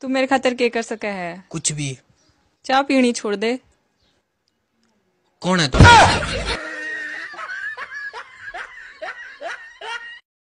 तू मेरे खातर के कर सके है कुछ भी चाह पीनी छोड़ दे कौन है तू तो?